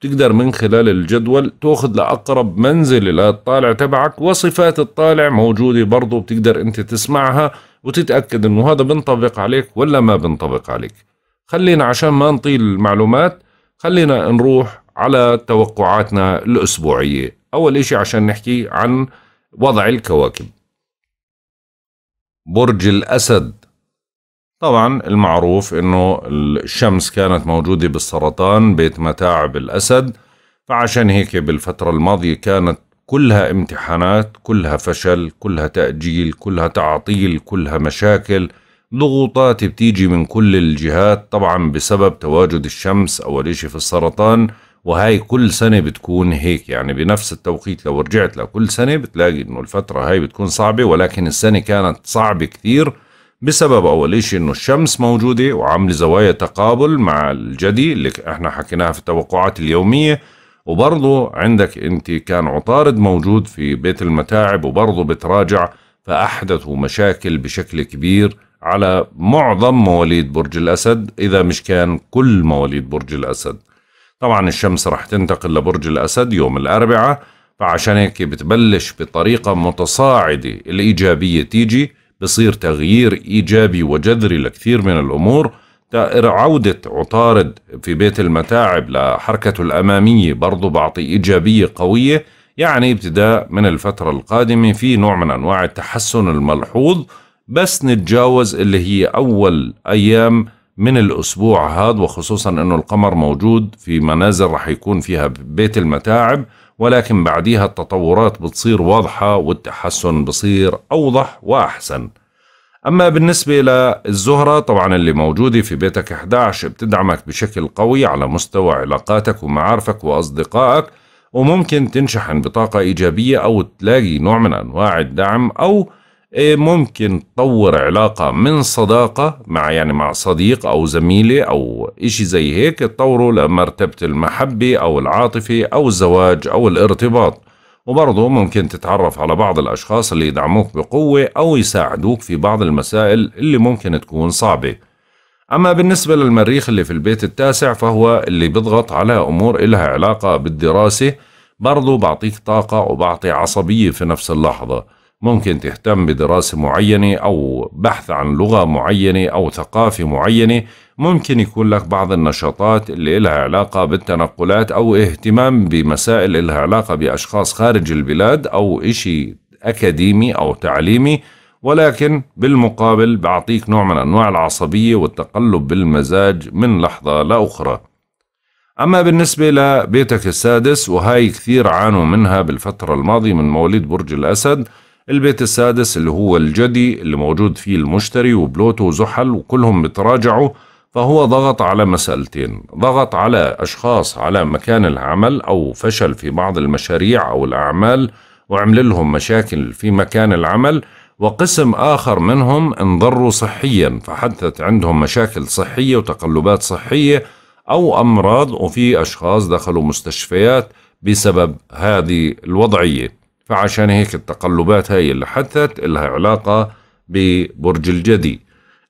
تقدر من خلال الجدول تاخذ لأقرب منزل للطالع تبعك وصفات الطالع موجودة برضو بتقدر أنت تسمعها وتتأكد أنه هذا بنطبق عليك ولا ما بنطبق عليك خلينا عشان ما نطيل المعلومات خلينا نروح على توقعاتنا الأسبوعية أول إشي عشان نحكي عن وضع الكواكب برج الأسد طبعا المعروف انه الشمس كانت موجودة بالسرطان بيت متاعب الاسد فعشان هيك بالفترة الماضية كانت كلها امتحانات كلها فشل كلها تأجيل كلها تعطيل كلها مشاكل ضغوطات بتيجي من كل الجهات طبعا بسبب تواجد الشمس أول شيء في السرطان وهاي كل سنة بتكون هيك يعني بنفس التوقيت لو رجعت لكل سنة بتلاقي انه الفترة هاي بتكون صعبة ولكن السنة كانت صعبة كثير بسبب أول شيء إنه الشمس موجودة وعاملة زوايا تقابل مع الجدي اللي إحنا حكيناها في التوقعات اليومية وبرضه عندك أنت كان عطارد موجود في بيت المتاعب وبرضه بتراجع فأحدثوا مشاكل بشكل كبير على معظم مواليد برج الأسد إذا مش كان كل مواليد برج الأسد طبعا الشمس راح تنتقل لبرج الأسد يوم الأربعاء فعشان هيك بتبلش بطريقة متصاعدة الإيجابية تيجي بصير تغيير إيجابي وجذري لكثير من الأمور عودة عطارد في بيت المتاعب لحركته الأمامية برضو بعطي إيجابية قوية يعني ابتداء من الفترة القادمة في نوع من أنواع التحسن الملحوظ بس نتجاوز اللي هي أول أيام من الأسبوع هذا وخصوصا أنه القمر موجود في منازل رح يكون فيها بيت المتاعب ولكن بعديها التطورات بتصير واضحة والتحسن بصير أوضح وأحسن أما بالنسبة للزهرة طبعا اللي موجودة في بيتك 11 بتدعمك بشكل قوي على مستوى علاقاتك ومعارفك وأصدقائك وممكن تنشحن بطاقة إيجابية أو تلاقي نوع من أنواع الدعم أو إيه، ممكن تطور علاقة من صداقة مع يعني مع صديق أو زميلة أو إشي زي هيك تطوره لمرتبة المحبة أو العاطفة أو الزواج أو الارتباط وبرضه ممكن تتعرف على بعض الأشخاص اللي يدعموك بقوة أو يساعدوك في بعض المسائل اللي ممكن تكون صعبة أما بالنسبة للمريخ اللي في البيت التاسع فهو اللي بيضغط على أمور إلها علاقة بالدراسة برضه بعطيك طاقة وبعطي عصبية في نفس اللحظة ممكن تهتم بدراسة معينة أو بحث عن لغة معينة أو ثقافة معينة ممكن يكون لك بعض النشاطات اللي لها علاقة بالتنقلات أو اهتمام بمسائل لها علاقة بأشخاص خارج البلاد أو إشي أكاديمي أو تعليمي ولكن بالمقابل بعطيك نوع من أنواع العصبية والتقلب بالمزاج من لحظة لأخرى أما بالنسبة لبيتك السادس وهاي كثير عانوا منها بالفترة الماضية من مواليد برج الأسد البيت السادس اللي هو الجدي اللي موجود فيه المشتري وبلوتو وزحل وكلهم بتراجعوا فهو ضغط على مسألتين ضغط على أشخاص على مكان العمل أو فشل في بعض المشاريع أو الأعمال وعمل لهم مشاكل في مكان العمل وقسم آخر منهم انضروا صحيا فحدثت عندهم مشاكل صحية وتقلبات صحية أو أمراض وفي أشخاص دخلوا مستشفيات بسبب هذه الوضعية فعشان هيك التقلبات هاي اللي حدثت لها علاقة ببرج الجدي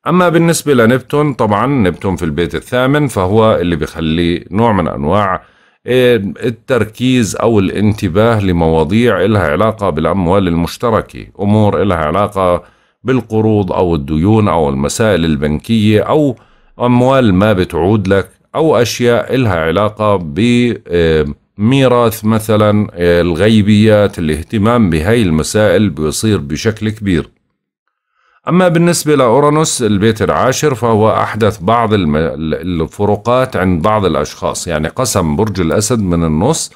أما بالنسبة لنبتون طبعا نبتون في البيت الثامن فهو اللي بيخلي نوع من أنواع التركيز أو الانتباه لمواضيع إلها علاقة بالأموال المشتركة أمور إلها علاقة بالقروض أو الديون أو المسائل البنكية أو أموال ما بتعود لك أو أشياء إلها علاقة ب ميراث مثلا الغيبيات الاهتمام بهاي المسائل بيصير بشكل كبير أما بالنسبة لأورانوس البيت العاشر فهو أحدث بعض الفروقات عند بعض الأشخاص يعني قسم برج الأسد من النص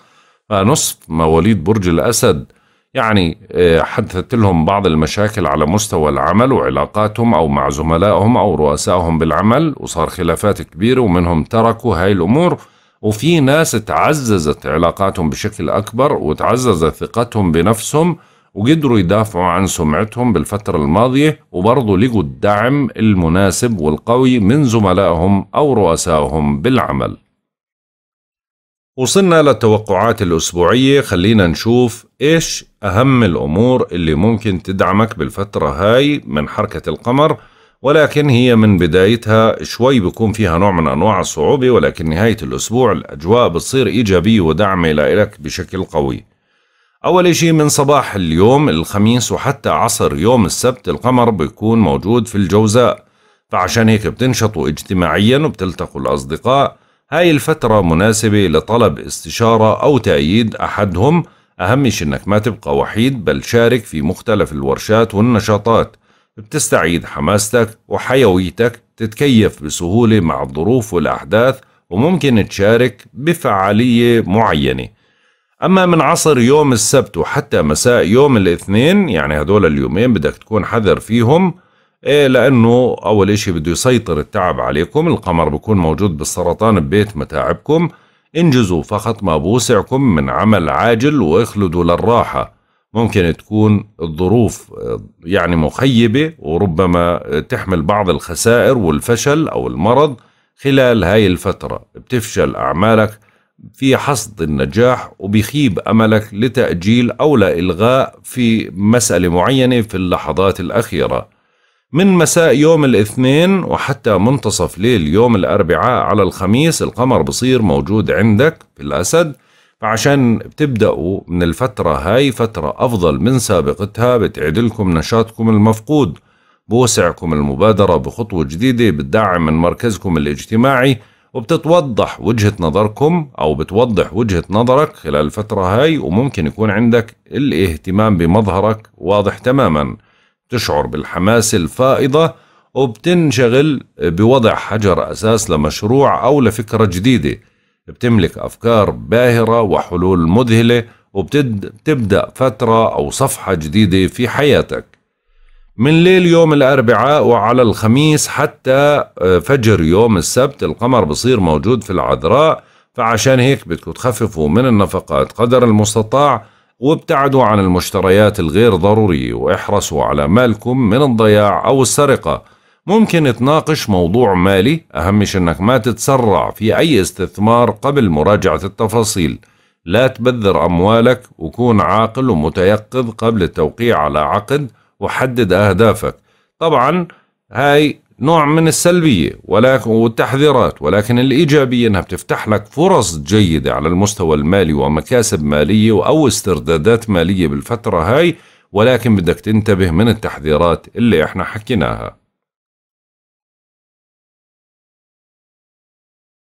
فنصف مواليد برج الأسد يعني آه، حدثت لهم بعض المشاكل على مستوى العمل وعلاقاتهم أو مع زملائهم أو رؤسائهم بالعمل وصار خلافات كبيرة ومنهم تركوا هاي الأمور وفي ناس تعززت علاقاتهم بشكل أكبر وتعززت ثقتهم بنفسهم وقدروا يدافعوا عن سمعتهم بالفترة الماضية وبرضه لقوا الدعم المناسب والقوي من زملائهم أو رؤسائهم بالعمل وصلنا للتوقعات الأسبوعية خلينا نشوف إيش أهم الأمور اللي ممكن تدعمك بالفترة هاي من حركة القمر ولكن هي من بدايتها شوي بيكون فيها نوع من أنواع الصعوبة ولكن نهاية الأسبوع الأجواء بتصير إيجابية ودعمة لإلك بشكل قوي أول شيء من صباح اليوم الخميس وحتى عصر يوم السبت القمر بيكون موجود في الجوزاء فعشان هيك بتنشطوا اجتماعيا وبتلتقوا الأصدقاء هاي الفترة مناسبة لطلب استشارة أو تأييد أحدهم أهم شيء إنك ما تبقى وحيد بل شارك في مختلف الورشات والنشاطات بتستعيد حماستك وحيويتك تتكيف بسهولة مع الظروف والأحداث وممكن تشارك بفعالية معينة أما من عصر يوم السبت وحتى مساء يوم الاثنين يعني هدول اليومين بدك تكون حذر فيهم إيه لأنه أول إشي بده يسيطر التعب عليكم القمر بكون موجود بالسرطان ببيت متاعبكم انجزوا فقط ما بوسعكم من عمل عاجل واخلدوا للراحة ممكن تكون الظروف يعني مخيبة وربما تحمل بعض الخسائر والفشل أو المرض خلال هاي الفترة بتفشل أعمالك في حصد النجاح وبيخيب أملك لتأجيل أو لإلغاء في مسألة معينة في اللحظات الأخيرة من مساء يوم الاثنين وحتى منتصف ليل يوم الأربعاء على الخميس القمر بصير موجود عندك في الأسد فعشان بتبدأوا من الفترة هاي فترة أفضل من سابقتها بتعدلكم نشاطكم المفقود بوسعكم المبادرة بخطوة جديدة بتدعم من مركزكم الاجتماعي وبتتوضح وجهة نظركم أو بتوضح وجهة نظرك خلال الفترة هاي وممكن يكون عندك الاهتمام بمظهرك واضح تماما تشعر بالحماس الفائضة وبتنشغل بوضع حجر أساس لمشروع أو لفكرة جديدة بتملك أفكار باهرة وحلول مذهلة وبتبدأ فترة أو صفحة جديدة في حياتك من ليل يوم الأربعاء وعلى الخميس حتى آه، فجر يوم السبت القمر بصير موجود في العذراء فعشان هيك بدكم تخففوا من النفقات قدر المستطاع وابتعدوا عن المشتريات الغير ضرورية واحرصوا على مالكم من الضياع أو السرقة ممكن تناقش موضوع مالي أهمش أنك ما تتسرع في أي استثمار قبل مراجعة التفاصيل لا تبذر أموالك وكون عاقل ومتيقظ قبل التوقيع على عقد وحدد أهدافك طبعا هاي نوع من السلبية ولكن والتحذيرات ولكن الإيجابية أنها بتفتح لك فرص جيدة على المستوى المالي ومكاسب مالية أو استردادات مالية بالفترة هاي ولكن بدك تنتبه من التحذيرات اللي احنا حكيناها